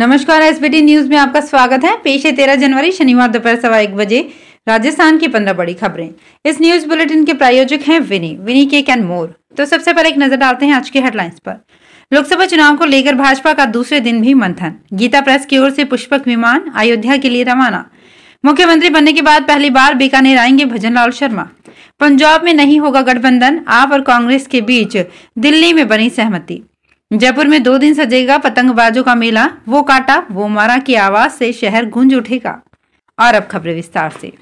नमस्कार SBT news में आपका स्वागत है पेश है तेरह जनवरी शनिवार दोपहर सवा एक बजे राजस्थान की पंद्रह बड़ी खबरें इस न्यूज बुलेटिन के प्रायोजक हैं विनी विनी के कैन मोर तो सबसे पहले एक नजर डालते हैं आज के हेडलाइंस पर लोकसभा चुनाव को लेकर भाजपा का दूसरे दिन भी मंथन गीता प्रेस की ओर से पुष्पक विमान अयोध्या के लिए रवाना मुख्यमंत्री बनने के बाद पहली बार बीकानेर आएंगे भजनलाल शर्मा पंजाब में नहीं होगा गठबंधन आप और कांग्रेस के बीच दिल्ली में बनी सहमति जयपुर में दो दिन सजेगा पतंगबाजों का मेला वो काटा वो मारा की आवाज से शहर गूंज उठेगा और अब खबरें विस्तार से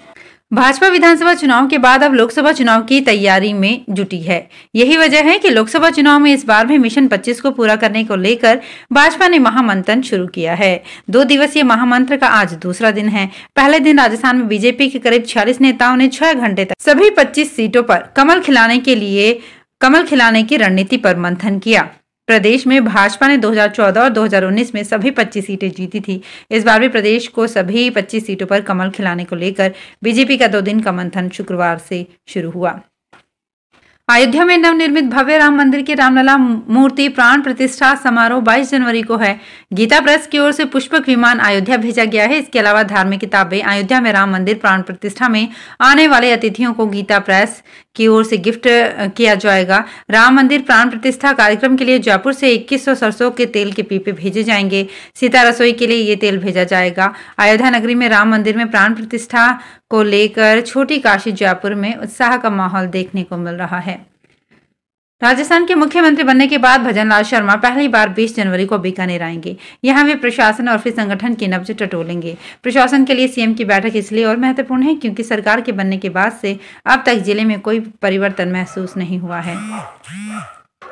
भाजपा विधानसभा चुनाव के बाद अब लोकसभा चुनाव की तैयारी में जुटी है यही वजह है कि लोकसभा चुनाव में इस बार भी मिशन 25 को पूरा करने को लेकर भाजपा ने महामंथन शुरू किया है दो दिवसीय महामंत्र का आज दूसरा दिन है पहले दिन राजस्थान में बीजेपी के करीब 46 नेताओं ने छह घंटे तक सभी पच्चीस सीटों पर कमल खिलाने के लिए कमल खिलाने की रणनीति पर मंथन किया प्रदेश में भाजपा ने 2014 और 2019 में सभी 25 सीटें जीती थी इस बार भी प्रदेश को सभी 25 सीटों पर कमल खिलाने को लेकर बीजेपी का दो दिन का मंथन शुक्रवार से शुरू हुआ अयोध्या में नवनिर्मित भव्य राम मंदिर की रामलला मूर्ति प्राण प्रतिष्ठा समारोह 22 जनवरी को है गीता प्रेस की ओर से पुष्पक विमान अयोध्या भेजा गया है इसके अलावा धार्मिक किताबें अयोध्या में राम मंदिर प्राण प्रतिष्ठा में आने वाले अतिथियों को गीता प्रेस की ओर से गिफ्ट किया जाएगा राम मंदिर प्राण प्रतिष्ठा कार्यक्रम के लिए जयपुर से इक्कीस सरसों के तेल के पीपे भेजे जाएंगे सीता रसोई के लिए ये तेल भेजा जाएगा अयोध्या नगरी में राम मंदिर में प्राण प्रतिष्ठा को लेकर छोटी काशी जयपुर में उत्साह का माहौल देखने को मिल रहा है राजस्थान के मुख्यमंत्री बनने के बाद भजनलाल शर्मा पहली बार 20 जनवरी को बीकानेर आएंगे यहाँ वे प्रशासन और फिर संगठन की नब्ज टटोलेंगे प्रशासन के लिए सीएम की बैठक इसलिए और महत्वपूर्ण है क्योंकि सरकार के बनने के बाद से अब तक जिले में कोई परिवर्तन महसूस नहीं हुआ है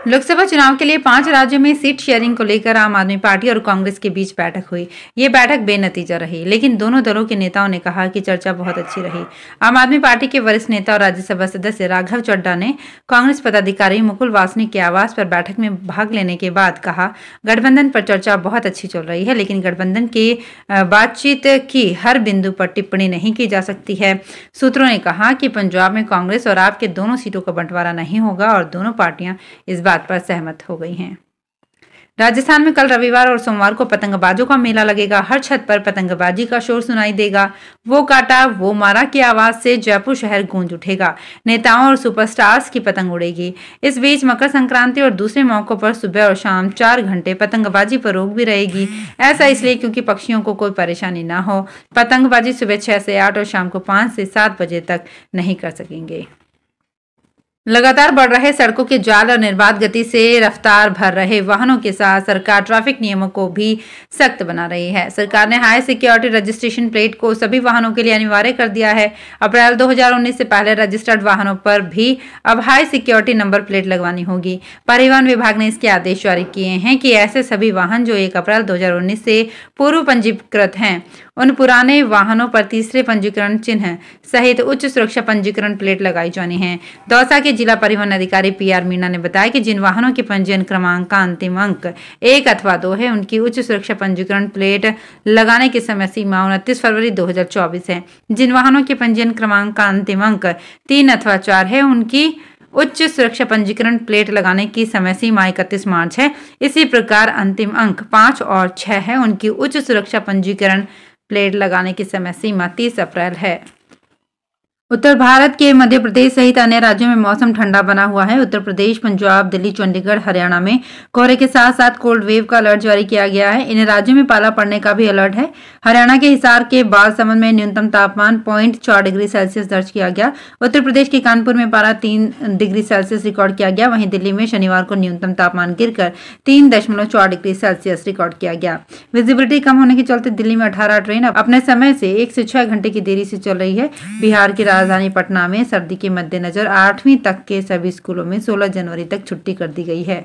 लोकसभा चुनाव के लिए पांच राज्यों में सीट शेयरिंग को लेकर आम आदमी पार्टी और कांग्रेस के बीच बैठक हुई ये बैठक बेनतीजा रही लेकिन दोनों दलों के नेताओं ने कहा कि चर्चा बहुत अच्छी रही आम आदमी पार्टी के वरिष्ठ नेता और राज्यसभा सदस्य राघव चड्डा ने कांग्रेस पदाधिकारी मुकुल वासनिक के आवास पर बैठक में भाग लेने के बाद कहा गठबंधन पर चर्चा बहुत अच्छी चल रही है लेकिन गठबंधन की बातचीत की हर बिंदु पर टिप्पणी नहीं की जा सकती है सूत्रों ने कहा कि पंजाब में कांग्रेस और आपके दोनों सीटों का बंटवारा नहीं होगा और दोनों पार्टियां इस बार बात पर सहमत हो गई हैं राजस्थान में कल रविवार और सोमवार को पतंगबाजों का मेला लगेगा हर छत पर पतंगबाजी का शोर सुनाई देगा वो काटा वो मारा की आवाज से जयपुर शहर गूंज उठेगा नेताओं और सुपरस्टार्स की पतंग उड़ेगी इस बीच मकर संक्रांति और दूसरे मौकों पर सुबह और शाम चार घंटे पतंगबाजी पर रोक भी रहेगी ऐसा इसलिए क्योंकि पक्षियों को कोई परेशानी ना हो पतंगबाजी सुबह छह से आठ और शाम को पांच से सात बजे तक नहीं कर सकेंगे लगातार बढ़ रहे सड़कों के जाल और निर्बाध गति से रफ्तार भर रहे वाहनों के साथ सरकार ट्रैफिक नियमों को भी सख्त बना रही है सरकार ने हाई सिक्योरिटी रजिस्ट्रेशन प्लेट को सभी वाहनों के लिए अनिवार्य कर दिया है अप्रैल 2019 से पहले रजिस्टर्ड वाहनों पर भी अब हाई सिक्योरिटी नंबर प्लेट लगवानी होगी परिवहन विभाग ने इसके आदेश जारी किए हैं कि ऐसे सभी वाहन जो एक अप्रैल दो से पूर्व पंजीकृत हैं उन पुराने वाहनों पर तीसरे पंजीकरण चिन्ह सहित उच्च सुरक्षा पंजीकरण प्लेट लगाई जानी है दौसा के जिला परिवहन अधिकारी पी आर मीना ने बताया कि जिन वाहनों के पंजीयन क्रमांक का अंतिम अंक एक अथवा दो है उनकी उच्च सुरक्षा पंजीकरण प्लेट लगाने की समय सीमा उनतीस फरवरी दो है जिन वाहनों के पंजीयन क्रमांक का अंतिम अंक तीन अथवा चार है उनकी उच्च सुरक्षा पंजीकरण प्लेट लगाने की समय सीमा इकतीस मार्च है इसी प्रकार अंतिम अंक पांच और छह है उनकी उच्च सुरक्षा पंजीकरण प्लेट लगाने की समय सीमा तीस अप्रैल है उत्तर भारत के मध्य प्रदेश सहित अन्य राज्यों में मौसम ठंडा बना हुआ है उत्तर प्रदेश पंजाब दिल्ली चंडीगढ़ हरियाणा में कोहरे के साथ साथ कोल्ड वेव का अलर्ट जारी किया गया है इन राज्यों में पाला पड़ने का भी अलर्ट है हरियाणा के हिसार के बालसमंद में न्यूनतम तापमान पॉइंट चार डिग्री सेल्सियस दर्ज किया गया उत्तर प्रदेश के कानपुर में पारा तीन डिग्री सेल्सियस रिकॉर्ड किया गया वहीं दिल्ली में शनिवार को न्यूनतम तापमान गिर तीन दशमलव चार डिग्री सेल्सियस रिकॉर्ड किया गया विजिबिलिटी कम होने के चलते दिल्ली में अठारह ट्रेन अपने समय से एक से छह घंटे की देरी से चल रही है बिहार के राज राजधानी पटना में सर्दी के मद्देनजर आठवीं तक के सभी स्कूलों में 16 जनवरी तक छुट्टी कर दी गई है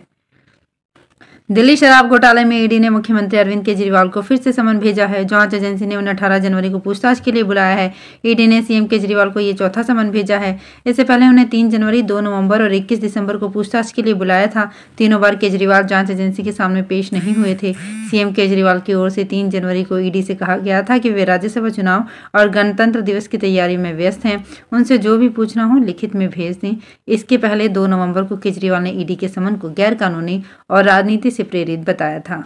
दिल्ली शराब घोटाले में ईडी ने मुख्यमंत्री अरविंद केजरीवाल को फिर से समन भेजा है जांच एजेंसी ने उन्हें अठारह जनवरी को पूछताछ के लिए बुलाया है ईडी ने सीएम केजरीवाल को ये चौथा समन भेजा है इससे पहले उन्हें तीन जनवरी दो नवंबर और इक्कीस दिसंबर को पूछताछ के लिए बुलाया था तीनों बार केजरीवाल जांच एजेंसी के सामने पेश नहीं हुए थे सीएम केजरीवाल की ओर से तीन जनवरी को ईडी से कहा गया था कि वे राज्यसभा चुनाव और गणतंत्र दिवस की तैयारी में व्यस्त हैं उनसे जो भी पूछना हो लिखित में भेज दें इसके पहले दो नवंबर को केजरीवाल ने ईडी के समन को गैरकानूनी और राजनीति से प्रेरित बताया था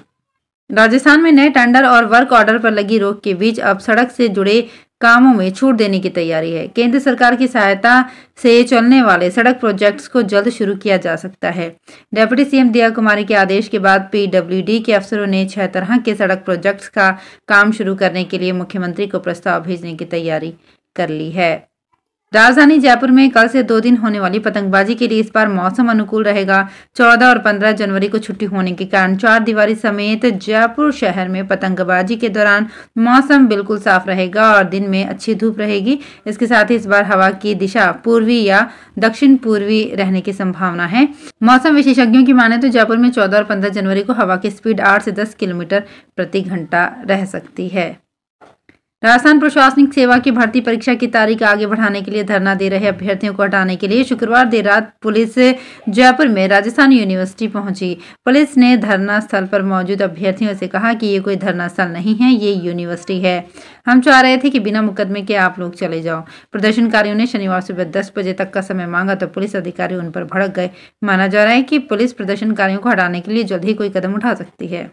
राजस्थान में नए टेंडर और वर्क ऑर्डर पर लगी रोक के बीच अब सड़क से जुड़े कामों में छूट देने की तैयारी है केंद्र सरकार की सहायता से चलने वाले सड़क प्रोजेक्ट्स को जल्द शुरू किया जा सकता है डेप्यूटी सीएम दिया कुमारी के आदेश के बाद पीडब्ल्यूडी के अफसरों ने छह तरह के सड़क प्रोजेक्ट्स का काम शुरू करने के लिए मुख्यमंत्री को प्रस्ताव भेजने की तैयारी कर ली है राजधानी जयपुर में कल से दो दिन होने वाली पतंगबाजी के लिए इस बार मौसम अनुकूल रहेगा 14 और 15 जनवरी को छुट्टी होने के कारण चार दीवारी समेत जयपुर शहर में पतंगबाजी के दौरान मौसम बिल्कुल साफ रहेगा और दिन में अच्छी धूप रहेगी इसके साथ ही इस बार हवा की दिशा पूर्वी या दक्षिण पूर्वी रहने की संभावना है मौसम विशेषज्ञों की माने तो जयपुर में चौदह और पंद्रह जनवरी को हवा की स्पीड आठ से दस किलोमीटर प्रति घंटा रह सकती है राजस्थान प्रशासनिक सेवा की भर्ती परीक्षा की तारीख आगे बढ़ाने के लिए धरना दे रहे अभ्यर्थियों को हटाने के लिए शुक्रवार देर रात पुलिस जयपुर में राजस्थान यूनिवर्सिटी पहुंची पुलिस ने धरना स्थल पर मौजूद अभ्यर्थियों से कहा कि ये कोई धरना स्थल नहीं है ये यूनिवर्सिटी है हम चाह रहे थे कि बिना मुकदमे के आप लोग चले जाओ प्रदर्शनकारियों ने शनिवार सुबह दस बजे तक का समय मांगा तो पुलिस अधिकारी उन पर भड़क गए माना जा रहा है कि पुलिस प्रदर्शनकारियों को हटाने के लिए जल्द ही कोई कदम उठा सकती है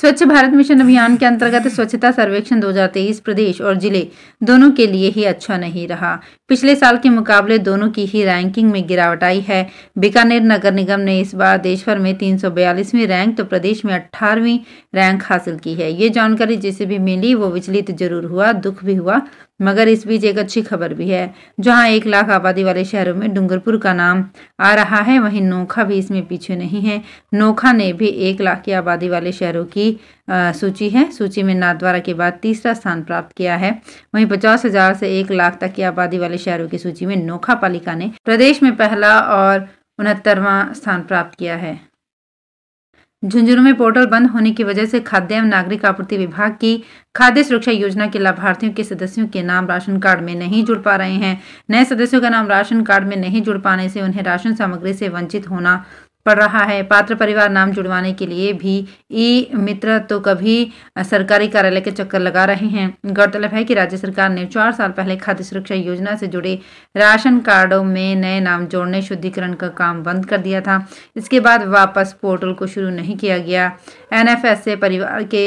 स्वच्छ भारत मिशन अभियान के अंतर्गत स्वच्छता सर्वेक्षण 2023 प्रदेश और जिले दोनों के लिए ही अच्छा नहीं रहा पिछले साल के मुकाबले दोनों की ही रैंकिंग में गिरावट आई है बीकानेर नगर निगम ने इस बार देश भर में 342वीं रैंक तो प्रदेश में 18वीं रैंक हासिल की है ये जानकारी जिसे भी मिली वो विचलित जरूर हुआ दुख भी हुआ मगर इस बीच एक अच्छी खबर भी है जहां एक लाख आबादी वाले शहरों में डूंगरपुर का नाम आ रहा है वहीं नोखा भी इसमें पीछे नहीं है नोखा ने भी एक लाख की आबादी वाले शहरों की सूची है सूची में नादवारा के बाद तीसरा स्थान प्राप्त किया है वहीं पचास हजार से एक लाख तक की आबादी वाले शहरों की सूची में नोखा पालिका ने प्रदेश में पहला और उनहत्तरवा स्थान प्राप्त किया है झुंझुनू में पोर्टल बंद होने की वजह से खाद्य एवं नागरिक आपूर्ति विभाग की खाद्य सुरक्षा योजना के लाभार्थियों के सदस्यों के नाम राशन कार्ड में नहीं जुड़ पा रहे हैं नए सदस्यों का नाम राशन कार्ड में नहीं जुड़ पाने से उन्हें राशन सामग्री से वंचित होना पड़ रहा है पात्र परिवार नाम जुड़वाने के लिए भी ई मित्र तो कभी सरकारी कार्यालय के चक्कर लगा रहे हैं गौरतलब है कि राज्य सरकार ने चार साल पहले खाद्य सुरक्षा योजना से जुड़े राशन कार्डों में नए नाम जोड़ने शुद्धिकरण का काम बंद कर दिया था इसके बाद वापस पोर्टल को शुरू नहीं किया गया एन से परिवार के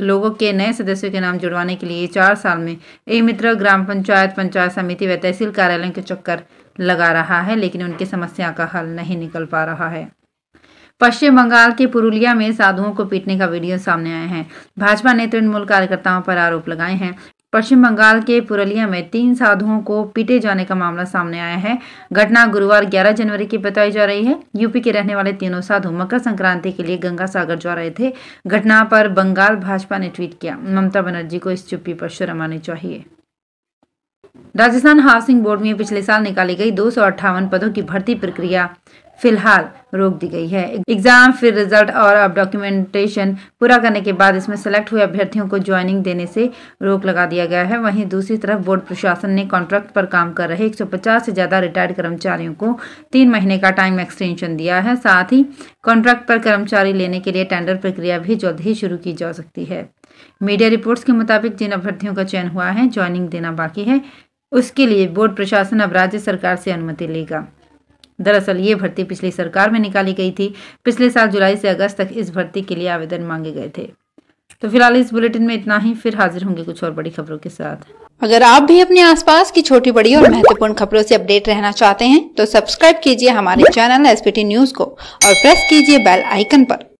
लोगों के नए सदस्यों के नाम जुड़वाने के लिए चार साल में ए मित्र ग्राम पंचायत पंचायत समिति व तहसील कार्यालय के चक्कर लगा रहा है लेकिन उनकी समस्या का हल नहीं निकल पा रहा है पश्चिम बंगाल के पुरुलिया में साधुओं को पीटने का वीडियो सामने आया है भाजपा ने तृणमूल कार्यकर्ताओं पर आरोप लगाए हैं पश्चिम बंगाल के पुरलिया में तीन साधुओं को पीटे जाने का मामला सामने आया है घटना गुरुवार 11 जनवरी की बताई जा रही है यूपी के रहने वाले तीनों साधु मकर संक्रांति के लिए गंगा सागर जा रहे थे घटना पर बंगाल भाजपा ने ट्वीट किया ममता बनर्जी को इस चुप्पी पर शर्म आनी चाहिए राजस्थान हाउसिंग बोर्ड में पिछले साल निकाली गई दो पदों की भर्ती प्रक्रिया फिलहाल रोक दी गई है एग्जाम फिर रिजल्ट और अब डॉक्यूमेंटेशन पूरा करने के बाद इसमें सेलेक्ट हुए अभ्यर्थियों को ज्वाइनिंग देने से रोक लगा दिया गया है वहीं दूसरी तरफ बोर्ड प्रशासन ने कॉन्ट्रैक्ट पर काम कर रहे 150 से ज़्यादा रिटायर्ड कर्मचारियों को तीन महीने का टाइम एक्सटेंशन दिया है साथ ही कॉन्ट्रैक्ट पर कर्मचारी लेने के लिए टेंडर प्रक्रिया भी जल्द ही शुरू की जा सकती है मीडिया रिपोर्ट्स के मुताबिक जिन अभ्यर्थियों का चयन हुआ है ज्वाइनिंग देना बाकी है उसके लिए बोर्ड प्रशासन अब राज्य सरकार से अनुमति लेगा दरअसल ये भर्ती पिछली सरकार में निकाली गई थी पिछले साल जुलाई से अगस्त तक इस भर्ती के लिए आवेदन मांगे गए थे तो फिलहाल इस बुलेटिन में इतना ही फिर हाजिर होंगे कुछ और बड़ी खबरों के साथ अगर आप भी अपने आसपास की छोटी बड़ी और महत्वपूर्ण खबरों से अपडेट रहना चाहते हैं तो सब्सक्राइब कीजिए हमारे चैनल एस न्यूज को और प्रेस कीजिए बेल आइकन आरोप